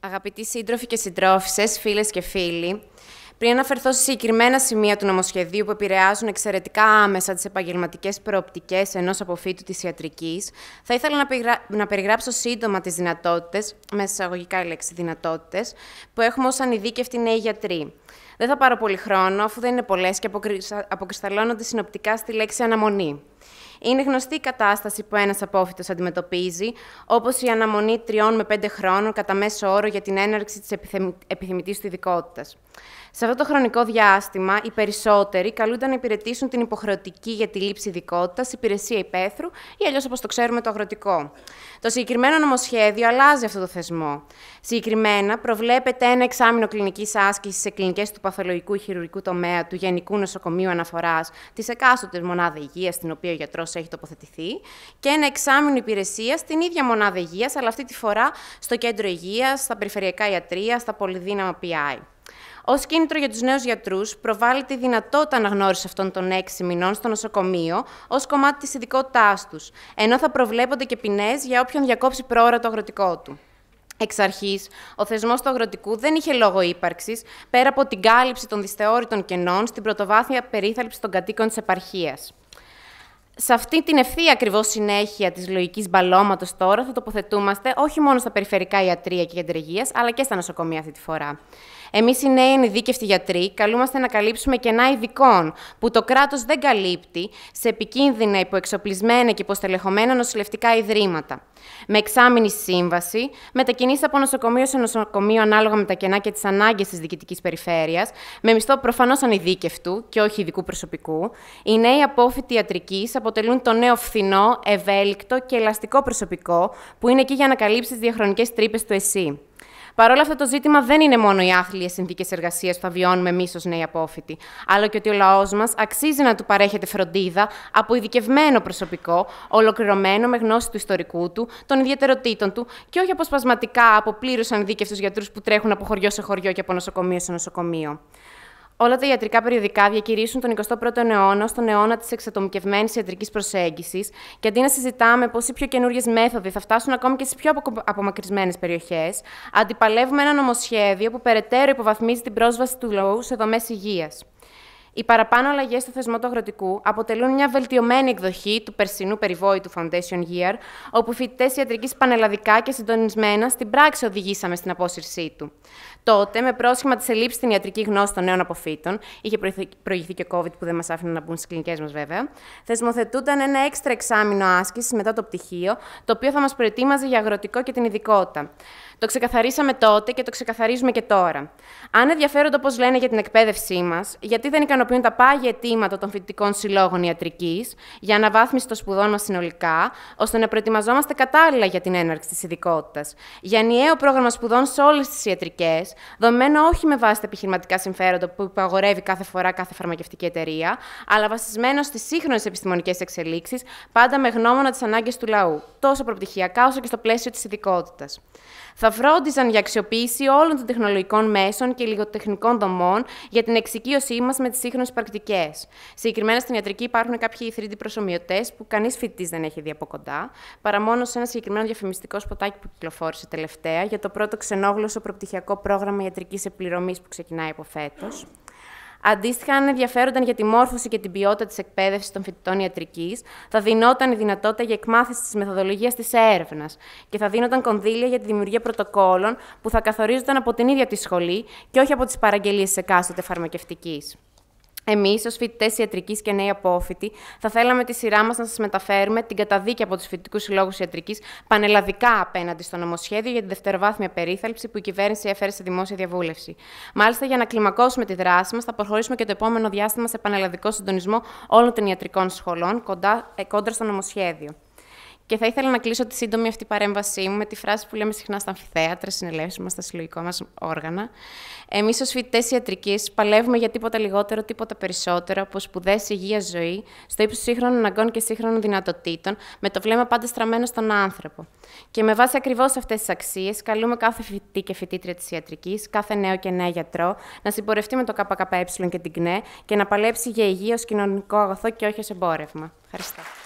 Αγαπητοί σύντροφοι και συντρόφισε, φίλες και φίλοι, πριν αναφερθώ σε συγκεκριμένα σημεία του νομοσχεδίου που επηρεάζουν εξαιρετικά άμεσα τις επαγγελματικές προοπτικές ενός αποφύτου της ιατρικής, θα ήθελα να περιγράψω σύντομα τις δυνατότητες, με εισαγωγικά η λέξη δυνατότητες, που έχουμε ως ανειδίκευτοι νέοι γιατροί. Δεν θα πάρω πολύ χρόνο, αφού δεν είναι πολλές και αποκρισταλώνονται συνοπτικά στη λέξη αναμονή. Είναι γνωστή η κατάσταση που ένας απόφυτος αντιμετωπίζει, όπως η αναμονή τριών με πέντε χρόνων κατά μέσο όρο για την έναρξη της επιθυμητής του ειδικότητας. Σε αυτό το χρονικό διάστημα, οι περισσότεροι καλούνται να υπηρετήσουν την υποχρεωτική για τη λήψη ειδικότητας, υπηρεσία υπαίθρου ή αλλιώς όπως το ξέρουμε το αγροτικό. Το συγκεκριμένο νομοσχέδιο αλλάζει αυτό το θεσμό. Συγκεκριμένα, προβλέπεται ένα εξάμεινο κλινικής άσκησης σε κλινικές του παθολογικού ή χειρουργικού τομέα του Γενικού Νοσοκομείου Αναφοράς της εκάστοτε μονάδα υγείας, στην οποία ο γιατρός έχει τοποθετηθεί, και ένα εξάμεινο υπηρεσίας στην ίδια μονάδα υγείας, αλλά αυτή τη φορά στο κέντρο υγείας, στα περιφερειακά ιατρία, στα πολυδύναμα PI. Ως κίνητρο για τους νέους γιατρούς, προβάλλει τη δυνατότητα αναγνώρισης αυτών των έξι μηνών στο νοσοκομείο ως κομμάτι της ειδικότητάς τους, ενώ θα προβλέπονται και ποινές για όποιον διακόψει πρόωρα το αγροτικό του. Εξ αρχής, ο θεσμός του αγροτικού δεν είχε λόγο ύπαρξης πέρα από την κάλυψη των δυσθεώρητων κενών στην πρωτοβάθμια περίθαλψη των κατοίκων της επαρχίας σε αυτή την ευθεία ακριβώς συνέχεια της λογικής μπαλώματος τώρα θα τοποθετούμαστε όχι μόνο στα περιφερικά ιατρία και κεντρικεία, αλλά και στα νοσοκομεία αυτή τη φορά. Εμείς οι νέοι ενειδίκευτοι γιατροί καλούμαστε να καλύψουμε κενά ειδικών που το κράτος δεν καλύπτει σε επικίνδυνα, υποεξοπλισμένα και υποστελεχωμένα νοσηλευτικά ιδρύματα. Με εξάμεινη σύμβαση, μετακινήσεις από νοσοκομείο σε νοσοκομείο ανάλογα με τα κενά και τις ανάγκες της διοικητικής περιφέρειας, με μισθό προφανώς ανειδίκευτου και όχι ειδικού προσωπικού, οι νέοι απόφοιτοι ιατρική αποτελούν το νέο φθηνό, ευέλικτο και ελαστικό προσωπικό που είναι εκεί για να καλύψεις τις διαχρονικές τρύπες του ΕΣΥ. Παρ' όλα αυτά, το ζήτημα δεν είναι μόνο οι άθλιες συνθήκες εργασίας που θα βιώνουμε εμείς ως νέοι απόφοιτοι, αλλά και ότι ο λαός μας αξίζει να του παρέχεται φροντίδα από ειδικευμένο προσωπικό, ολοκληρωμένο με γνώση του ιστορικού του, των ιδιαιτεροτήτων του και όχι αποσπασματικά από πλήρω ανδίκευτου γιατρούς που τρέχουν από χωριό σε χωριό και από νοσοκομείο σε νοσοκομείο. Όλα τα ιατρικά περιοδικά διακηρύσουν τον 21ο αιώνα τον αιώνα της εξατομικευμένης ιατρικής προσέγγισης και αντί να συζητάμε πώς οι πιο καινούριες μέθοδοι θα φτάσουν ακόμη και στις πιο απομακρυσμένες περιοχές, αντιπαλεύουμε ένα νομοσχέδιο που περαιτέρω υποβαθμίζει την πρόσβαση του λαού σε δομές υγείας. Οι παραπάνω αλλαγές στο θεσμό του αγροτικού αποτελούν μια βελτιωμένη εκδοχή του περσινού περιβόητου Foundation Year, όπου φοιτητές ιατρικής πανελλαδικά και συντονισμένα στην πράξη οδηγήσαμε στην απόσυρσή του. Τότε, με πρόσχημα της ελλείψης στην ιατρική γνώση των νέων αποφύτων, είχε προηγηθεί και COVID που δεν μας άφηνε να μπουν στις κλινικές μας βέβαια, θεσμοθετούνταν ένα έξτρα εξάμεινο άσκησης μετά το πτυχίο, το οποίο θα μας προετοίμαζε για αγροτικό και την ειδικότητα. Το ξεκαθαρίσαμε τότε και το ξεκαθαρίζουμε και τώρα. Αν ενδιαφέρονται, όπως λένε, για την εκπαίδευσή μας, γιατί δεν ικανοποιούν τα πάγια αιτήματα των φοιτητικών συλλόγων ιατρικής για αναβάθμιση των σπουδών μας συνολικά, ώστε να προετοιμαζόμαστε κατάλληλα για την έναρξη της ειδικότητας. Για ενιαίο πρόγραμμα σπουδών σε όλες τις ιατρικές, δομένο όχι με βάση τα επιχειρηματικά συμφέροντα που υπαγορεύει κάθε φορά κάθε φαρμακευτική εταιρεία, αλλά βασισμένο στις σύγχρονες επιστημονικές εξελίξεις, πάντα με γνώμονα τις ανάγκες του λαού, τόσο προπτυχιακά όσο και στο πλαίσιο της ειδικότητας θα φρόντιζαν για αξιοποίηση όλων των τεχνολογικών μέσων και λιγοτεχνικών δομών για την εξοικείωσή μας με τις σύγχρονες πρακτικές. Συγκεκριμένα στην ιατρική υπάρχουν κάποιοι 3D προσωμιωτές που κανείς φοιτητής δεν έχει δει από κοντά, παρά μόνο σε ένα συγκεκριμένο διαφημιστικό σποτάκι που κυκλοφόρησε τελευταία για το πρώτο ξενόγλωσσο προπτυχιακό πρόγραμμα ιατρικής επιπληρωμής που ξεκινάει από φέτος. Αντίστοιχα, αν ενδιαφέρονταν για τη μόρφωση και την ποιότητα της εκπαίδευσης των φοιτητών ιατρικής, θα δινόταν η δυνατότητα για εκμάθηση της μεθοδολογίας της έρευνας και θα δίνονταν κονδύλια για τη δημιουργία πρωτοκόλων που θα καθορίζονταν από την ίδια τη σχολή και όχι από τις παραγγελίες εκάστοτε φαρμακευτικής. Εμείς, ως φοιτητές ιατρικής και νέοι απόφοιτοι, θα θέλαμε τη σειρά μας να σας μεταφέρουμε την καταδίκη από τους φοιτητικούς συλλόγους ιατρικής πανελλαδικά απέναντι στο νομοσχέδιο για τη δευτεροβάθμια περίθαλψη που η κυβέρνηση έφερε σε δημόσια διαβούλευση. Μάλιστα, για να κλιμακώσουμε τη δράση μας, θα προχωρήσουμε και το επόμενο διάστημα σε πανελλαδικό συντονισμό όλων των ιατρικών σχολών κοντά, ε, κόντρα στο νομοσχέδιο. Και θα ήθελα να κλείσω τη σύντομη αυτή παρέμβασή μου με τη φράση που λέμε συχνά στα αμφιθέατρα, συνελεύσει μα, στα συλλογικά μας όργανα. Εμείς, ως φοιτητές ιατρικής, παλεύουμε για τίποτα λιγότερο, τίποτα περισσότερο από σπουδές υγεία ζωή, στο ύψος σύγχρονων αναγκών και σύγχρονων δυνατοτήτων, με το βλέμμα πάντα στραμμένο στον άνθρωπο. Και με βάση ακριβώς αυτές τις αξίες, καλούμε κάθε φοιτητή και φοιτήτρια της ιατρικής, κάθε νέο και νέα γιατρό, να συμπορευτεί με το ΚΚΕ και την ΚΝΕ και να παλέψει για υγεία ως κοινωνικό αγαθό και όχι ως εμπόρευμα. Ευχαριστώ.